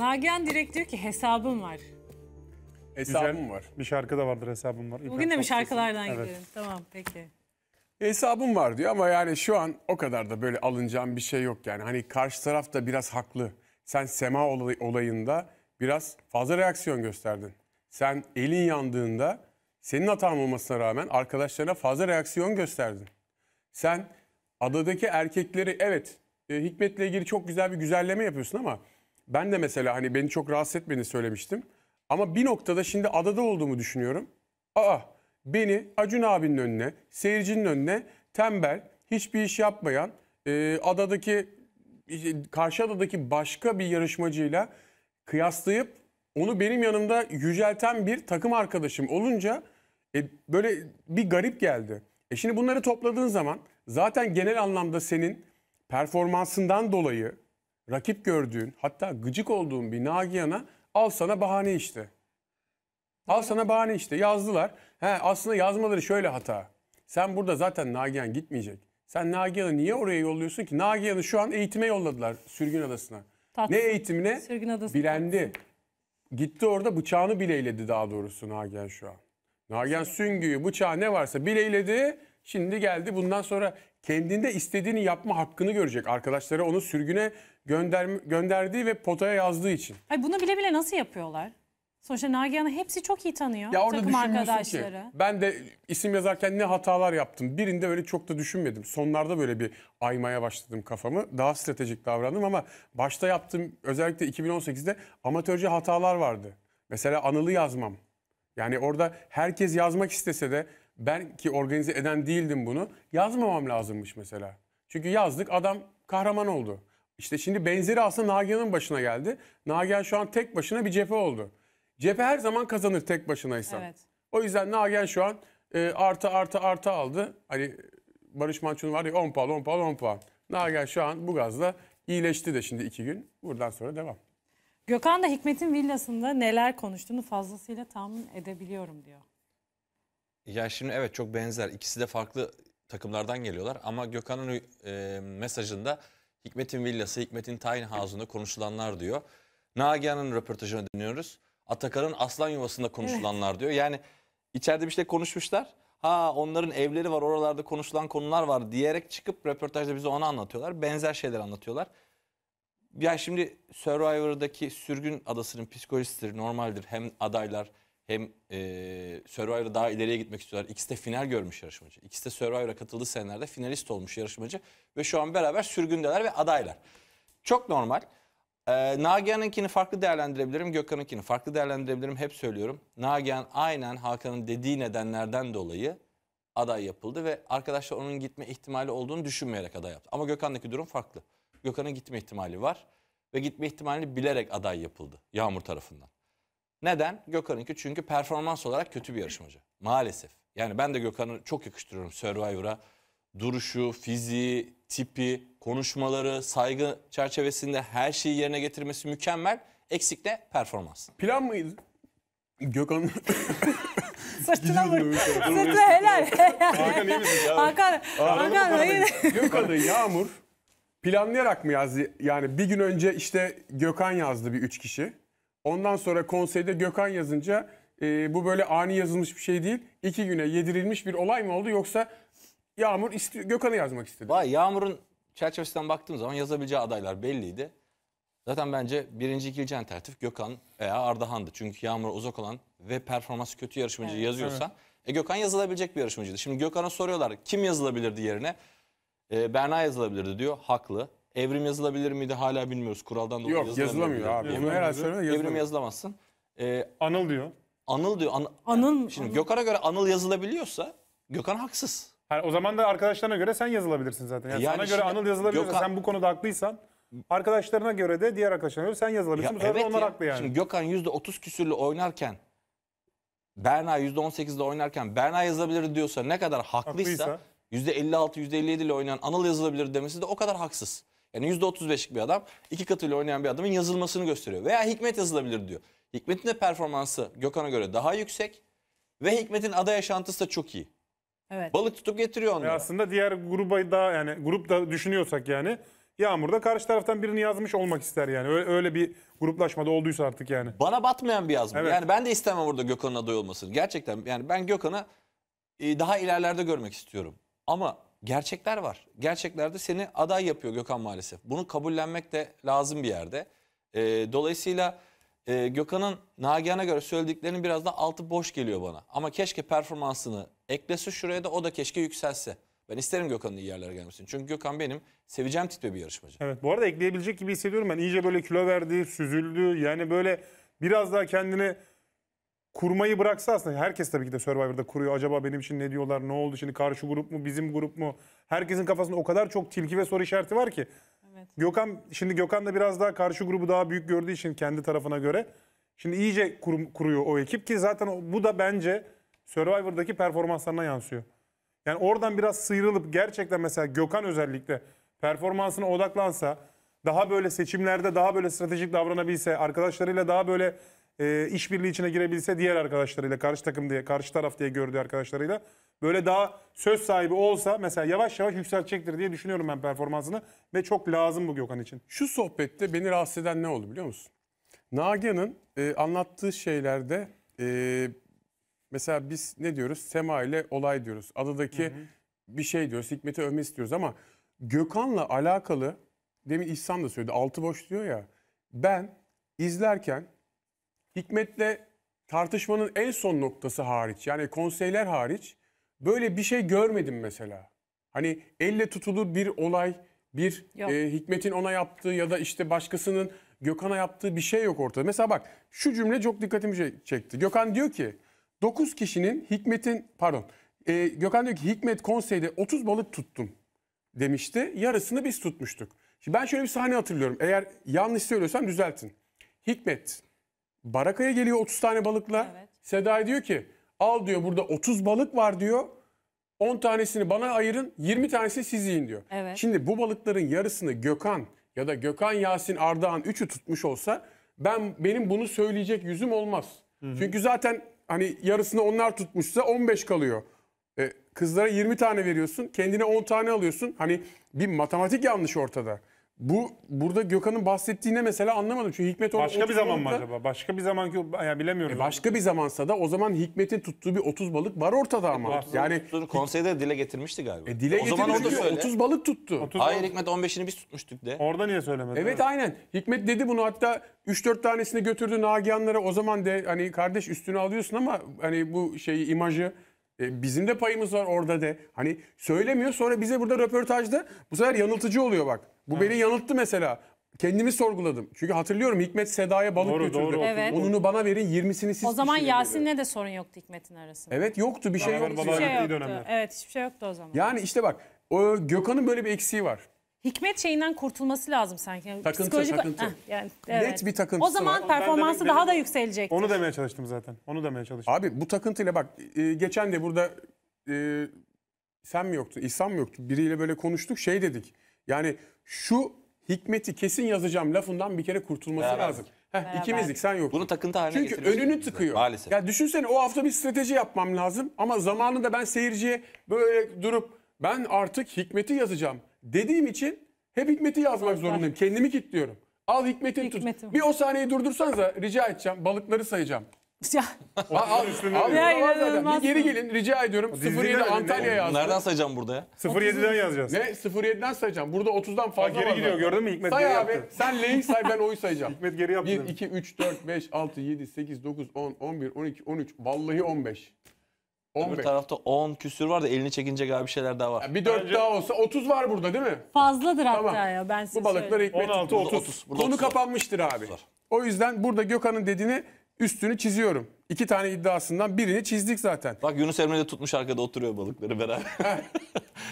Nagihan direkt diyor ki hesabım var. Hesabım Güzel. var. Bir şarkı da vardır hesabım var. Bugün de bir şarkılardan evet. gidelim? Tamam peki. Hesabım var diyor ama yani şu an o kadar da böyle alınacağım bir şey yok yani. Hani karşı taraf da biraz haklı. Sen Sema olay, olayında biraz fazla reaksiyon gösterdin. Sen elin yandığında senin hatan olmasına rağmen arkadaşlarına fazla reaksiyon gösterdin. Sen adadaki erkekleri evet e, Hikmet'le ilgili çok güzel bir güzelleme yapıyorsun ama ben de mesela hani beni çok rahatsız etmeni söylemiştim. Ama bir noktada şimdi adada olduğumu düşünüyorum. Aa beni Acun abinin önüne, seyircinin önüne tembel, hiçbir iş yapmayan, e, adadaki karşı adadaki başka bir yarışmacıyla kıyaslayıp onu benim yanımda yücelten bir takım arkadaşım olunca e, böyle bir garip geldi. E şimdi bunları topladığın zaman zaten genel anlamda senin performansından dolayı rakip gördüğün hatta gıcık olduğun bir Nagihan'a al sana bahane işte. Al sana bahane işte yazdılar. He, aslında yazmaları şöyle hata. Sen burada zaten Nagihan gitmeyecek. Sen Nagihan'ı niye oraya yolluyorsun ki? Nagihan'ı şu an eğitime yolladılar Sürgün Adası'na. Tatlı. Ne eğitimine? Sürgün Adası. Bilendi. Gitti orada bıçağını bileyledi daha doğrusu Nagihan şu an. Nagihan Süngü'yü bıçağı ne varsa bileyledi. Şimdi geldi bundan sonra kendinde istediğini yapma hakkını görecek. Arkadaşları onu sürgüne gönder, gönderdiği ve potaya yazdığı için. Hayır, bunu bile bile nasıl yapıyorlar? Sonuçta Nagihan'ı hepsi çok iyi tanıyor. Ya orada takım arkadaşları. Ki, ben de isim yazarken ne hatalar yaptım. Birinde öyle çok da düşünmedim. Sonlarda böyle bir aymaya başladım kafamı. Daha stratejik davrandım ama başta yaptığım özellikle 2018'de amatörce hatalar vardı. Mesela anılı yazmam. Yani orada herkes yazmak istese de ben ki organize eden değildim bunu. Yazmamam lazımmış mesela. Çünkü yazdık adam kahraman oldu. İşte şimdi benzeri aslında Nagihan'ın başına geldi. Nagihan şu an tek başına bir cephe oldu. Cephe her zaman kazanır tek başınaysan. Evet. O yüzden Nagihan şu an e, artı artı artı aldı. Hani Barış Manço'nun var ya 10 puan 10 puan 10 puan. Nagihan şu an bu gazla iyileşti de şimdi iki gün. Buradan sonra devam. Gökhan da Hikmet'in villasında neler konuştuğunu fazlasıyla tahmin edebiliyorum diyor. Ya şimdi evet çok benzer. İkisi de farklı takımlardan geliyorlar ama Gökhan'ın e, mesajında Hikmet'in villası, Hikmet'in tayin havuzunda konuşulanlar diyor. Nagihan'ın röportajını dinliyoruz. Atakan'ın aslan yuvasında konuşulanlar diyor. Yani içeride bir şey konuşmuşlar. Ha onların evleri var oralarda konuşulan konular var diyerek çıkıp röportajda bize onu anlatıyorlar. Benzer şeyler anlatıyorlar. Ya şimdi Survivor'daki sürgün adasının psikolojisidir, normaldir. Hem adaylar hem e, Survivor'a daha ileriye gitmek istiyorlar. İkisi de final görmüş yarışmacı. İkisi de Survivor'a katıldığı senelerde finalist olmuş yarışmacı. Ve şu an beraber sürgündeler ve adaylar. Çok normal. Ee, Nagihan'ınkini farklı değerlendirebilirim, Gökhan'ınkini farklı değerlendirebilirim. Hep söylüyorum. Nagihan aynen Hakan'ın dediği nedenlerden dolayı aday yapıldı ve arkadaşlar onun gitme ihtimali olduğunu düşünmeyerek aday yaptı. Ama Gökhan'daki durum farklı. Gökhan'ın gitme ihtimali var ve gitme ihtimalini bilerek aday yapıldı Yağmur tarafından. Neden? Gökhan'ınki çünkü performans olarak kötü bir yarışmacı. Maalesef. Yani ben de Gökhan'ı çok yakıştırıyorum Survivor'a. Duruşu, fiziği, tipi, konuşmaları, saygı çerçevesinde her şeyi yerine getirmesi mükemmel. Eksik de performans. Plan mıydı? Gökhan... Sırtına vur. Sırtına helal. Hakan iyi misin? Hakan, Hakan hayır. Gökhan'ı Yağmur planlayarak mı yazdı? Yani bir gün önce işte Gökhan yazdı bir üç kişi. Ondan sonra konseyde Gökhan yazınca e, bu böyle ani yazılmış bir şey değil. İki güne yedirilmiş bir olay mı oldu yoksa Yağmur isti- Gökhan'ı yazmak istedi. Vay Yağmur'un çerçevesinden baktığım zaman yazabileceği adaylar belliydi. Zaten bence birinci ikinci alternatif Gökhan veya Ardahan'dı. Çünkü Yağmur uzak olan ve performansı kötü yarışmacı Evet. yazıyorsa e, Gökhan yazılabilecek bir yarışmacıydı. Şimdi Gökhan'a soruyorlar kim yazılabilirdi yerine? E, Berna yazılabilirdi diyor. Haklı. Evrim yazılabilir miydi hala bilmiyoruz. Kuraldan dolayı Yok yazılamıyor abi. Onu Evrim, herhalde söyleme Evrim yazılamazsın. Ee, Anıl diyor. Anıl diyor. An, Anıl. Şimdi Anıl. Gökhan'a göre Anıl yazılabiliyorsa Gökhan haksız. Ha, o zaman da arkadaşlarına göre sen yazılabilirsin zaten. Yani, Yani sana göre Anıl yazılabiliyorsa Gökhan- sen bu konuda haklıysan arkadaşlarına göre de diğer arkadaşlarına göre sen yazılabilirsin. bu sefer onlar ya. haklı yani. Şimdi Gökhan %30 küsürlü oynarken Berna %18'de oynarken Berna yazılabilir diyorsa ne kadar haklıysa, Haklıysa. %56 %57 ile oynayan Anıl yazılabilir demesi de o kadar haksız. Yani %35'lik bir adam iki katıyla oynayan bir adamın yazılmasını gösteriyor. Veya Hikmet yazılabilir diyor. Hikmet'in de performansı Gökhan'a göre daha yüksek ve Hikmet'in ada yaşantısı da çok iyi. Evet. Balık tutup getiriyor onları. aslında diğer gruba daha yani grupta düşünüyorsak yani yağmurda karşı taraftan birini yazmış olmak ister yani. Öyle, öyle bir gruplaşmada olduysa artık yani. Bana batmayan bir yazma. Evet. Yani ben de istemem burada Gökhan'ın aday olmasını. Gerçekten yani ben Gökhan'ı e, daha ilerlerde görmek istiyorum. Ama gerçekler var. Gerçeklerde seni aday yapıyor Gökhan maalesef. Bunu kabullenmek de lazım bir yerde. E, dolayısıyla e, Gökhan'ın Nagihan'a göre söylediklerinin biraz da altı boş geliyor bana. Ama keşke performansını eklese şuraya da o da keşke yükselse. Ben isterim Gökhan'ın iyi yerlere gelmesini. Çünkü Gökhan benim seveceğim tipte bir yarışmacı. Evet bu arada ekleyebilecek gibi hissediyorum ben. İyice böyle kilo verdi, süzüldü. Yani böyle biraz daha kendini kurmayı bıraksa aslında herkes tabii ki de Survivor'da kuruyor. Acaba benim için ne diyorlar? Ne oldu şimdi? Karşı grup mu? Bizim grup mu? Herkesin kafasında o kadar çok tilki ve soru işareti var ki. Evet. Gökhan şimdi Gökhan da biraz daha karşı grubu daha büyük gördüğü için kendi tarafına göre şimdi iyice kur, kuruyor o ekip ki zaten bu da bence Survivor'daki performanslarına yansıyor. Yani oradan biraz sıyrılıp gerçekten mesela Gökhan özellikle performansına odaklansa, daha böyle seçimlerde daha böyle stratejik davranabilse, arkadaşlarıyla daha böyle e, işbirliği içine girebilse diğer arkadaşlarıyla karşı takım diye karşı taraf diye gördüğü arkadaşlarıyla böyle daha söz sahibi olsa mesela yavaş yavaş yükselecektir diye düşünüyorum ben performansını ve çok lazım bu Gökhan için. Şu sohbette beni rahatsız eden ne oldu biliyor musun? Nagihan'ın e, anlattığı şeylerde e, mesela biz ne diyoruz? Sema ile olay diyoruz. Adadaki hı hı. bir şey diyoruz. Hikmet'i övme istiyoruz ama Gökhan'la alakalı demin İhsan da söyledi. Altı boş diyor ya. Ben izlerken Hikmet'le tartışmanın en son noktası hariç yani konseyler hariç böyle bir şey görmedim mesela. Hani elle tutulur bir olay, bir e, Hikmet'in ona yaptığı ya da işte başkasının Gökhan'a yaptığı bir şey yok ortada. Mesela bak şu cümle çok dikkatimi çekti. Gökhan diyor ki 9 kişinin Hikmet'in pardon e, Gökhan diyor ki Hikmet konseyde 30 balık tuttum demişti. Yarısını biz tutmuştuk. Şimdi ben şöyle bir sahne hatırlıyorum. Eğer yanlış söylüyorsam düzeltin. Hikmet Baraka'ya geliyor 30 tane balıkla. Evet. Seda'ya diyor ki al diyor burada 30 balık var diyor. 10 tanesini bana ayırın 20 tanesi siz yiyin diyor. Evet. Şimdi bu balıkların yarısını Gökhan ya da Gökhan Yasin Ardahan üçü tutmuş olsa ben benim bunu söyleyecek yüzüm olmaz. Hı hı. Çünkü zaten hani yarısını onlar tutmuşsa 15 kalıyor. E, kızlara 20 tane veriyorsun kendine 10 tane alıyorsun. Hani bir matematik yanlış ortada. Bu burada Gökhan'ın bahsettiğine mesela anlamadım. Çünkü Hikmet orada Başka bir zaman mı acaba? Başka bir zaman ki yani bilemiyorum. E başka bir zamansa da o zaman Hikmet'in tuttuğu bir 30 balık var ortada ama. Yani Bunu konseyde dile getirmişti galiba. e, dile o zaman onu da getirdi 30 balık tuttu. Otuz- Hayır Hikmet 15'ini biz tutmuştuk de. Orada niye söylemedin? Evet aynen. Hikmet dedi bunu hatta 3-4 tanesini götürdü Nagihanlara. O zaman de hani kardeş üstünü alıyorsun ama hani bu şeyi imajı e, bizim de payımız var orada de. Hani söylemiyor sonra bize burada röportajda bu sefer yanıltıcı oluyor bak. Bu evet. beni yanılttı mesela. Kendimi sorguladım. Çünkü hatırlıyorum Hikmet Seda'ya balık doğru, götürdü. Doğru, evet. Onunu bana verin 20'sini siz O zaman Yasin'le de sorun yoktu Hikmet'in arasında. Evet yoktu bir şey, yoktu. Hiçbir şey yoktu. Evet hiçbir şey yoktu o zaman. Yani işte bak Gökhan'ın böyle bir eksiği var. Hikmet şeyinden kurtulması lazım sanki. Yani takıntı, psikolojik... takıntı. Heh, yani, evet. Net bir takıntı. O zaman performansı daha da yükselecek. Onu demeye çalıştım zaten. Onu demeye çalıştım. Abi bu takıntıyla bak e, geçen de burada e, sen mi yoktu, İhsan mı yoktu? Biriyle böyle konuştuk şey dedik. Yani şu hikmeti kesin yazacağım lafından bir kere kurtulması Beraber. lazım. Heh, Beraber. sen yoktun. Bunu takıntı haline Çünkü önünü tıkıyor. Maalesef. Ya düşünsene o hafta bir strateji yapmam lazım ama zamanında ben seyirciye böyle durup ben artık hikmeti yazacağım dediğim için hep Hikmet'i yazmak zorundayım. Kendimi kilitliyorum. Al Hikmet'ini tut. Bir o saniyeyi durdursanız da rica edeceğim. Balıkları sayacağım. Ya. Al, al, al, Ya al Bir geri gelin rica ediyorum. Dizide 07 Antalya değil yazdım. Nereden sayacağım burada ya? 07'den yazacağız. Ne? 07'den sayacağım. Burada 30'dan fazla Bak var geri gidiyor gördün mü Hikmet Say geri abi. yaptı. Sen L'yi say ben O'yu sayacağım. Hikmet geri yaptı. 1, demek. 2, 3, 4, 5, 6, 7, 8, 9, 10, 11, 12, 13. Vallahi 15. 15. Öbür tarafta 10 küsür var da elini çekince galiba bir şeyler daha var. Ya bir 4 Bence- daha olsa 30 var burada değil mi? Fazladır hatta ya ben size Bu balıklar söyleyeyim. ekmek. 16 Burada 30. Konu 30 kapanmıştır abi. O yüzden burada Gökhan'ın dediğini üstünü çiziyorum. İki tane iddiasından birini çizdik zaten. Bak Yunus Emre de tutmuş arkada oturuyor balıkları beraber.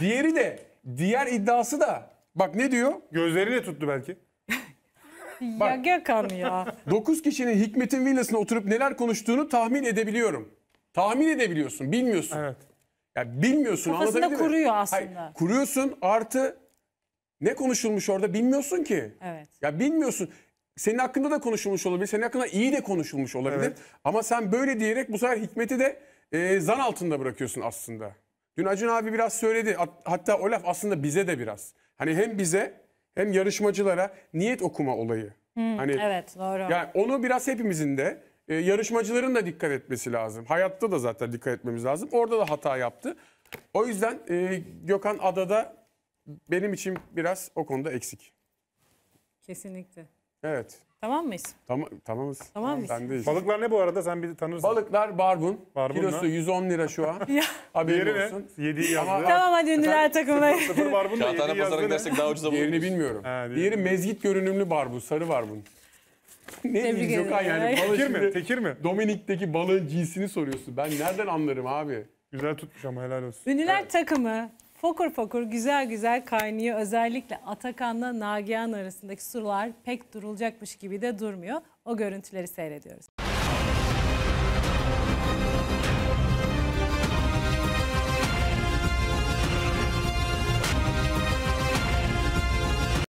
Diğeri de diğer iddiası da bak ne diyor? Gözleriyle tuttu belki. Ya Gökhan ya. 9 kişinin Hikmet'in villasına oturup neler konuştuğunu tahmin edebiliyorum tahmin edebiliyorsun. Bilmiyorsun. Evet. Ya bilmiyorsun Kafasında anlatabildim mi? kuruyor aslında. Hayır, kuruyorsun artı ne konuşulmuş orada bilmiyorsun ki. Evet. Ya bilmiyorsun. Senin hakkında da konuşulmuş olabilir. Senin hakkında iyi de konuşulmuş olabilir. Evet. Ama sen böyle diyerek bu sefer hikmeti de e, zan altında bırakıyorsun aslında. Dün Acun abi biraz söyledi. Hatta o laf aslında bize de biraz. Hani hem bize hem yarışmacılara niyet okuma olayı. Hmm, hani evet doğru. Yani onu biraz hepimizin de e, yarışmacıların da dikkat etmesi lazım. Hayatta da zaten dikkat etmemiz lazım. Orada da hata yaptı. O yüzden e, Gökhan Adada benim için biraz o konuda eksik. Kesinlikle. Evet. Tamam mıyız? Tamam tamamız. Tamam mıyız? Sendeyiz. Balıklar ne bu arada sen bir tanırsın. Balıklar barbun. barbun Kilosu 110 lira şu an. Haberin Diğeri olsun. ne? 7 Tamam hadi ünlüler takımına. Sıfır barbun da Kağıthane 7 pazara yazdı. ne? gidersek daha ucuza buluruz. Diğerini bilmiyorum. Ha, Diğeri mezgit görünümlü barbun. Sarı barbun. ne Tebrik yok Gökhan yani balık Tekir mi? Tekir mi? Dominik'teki balığın cinsini soruyorsun. Ben nereden anlarım abi? Güzel tutmuş ama helal olsun. Ünlüler takımı fokur fokur güzel güzel kaynıyor. Özellikle Atakan'la Nagihan arasındaki sular pek durulacakmış gibi de durmuyor. O görüntüleri seyrediyoruz.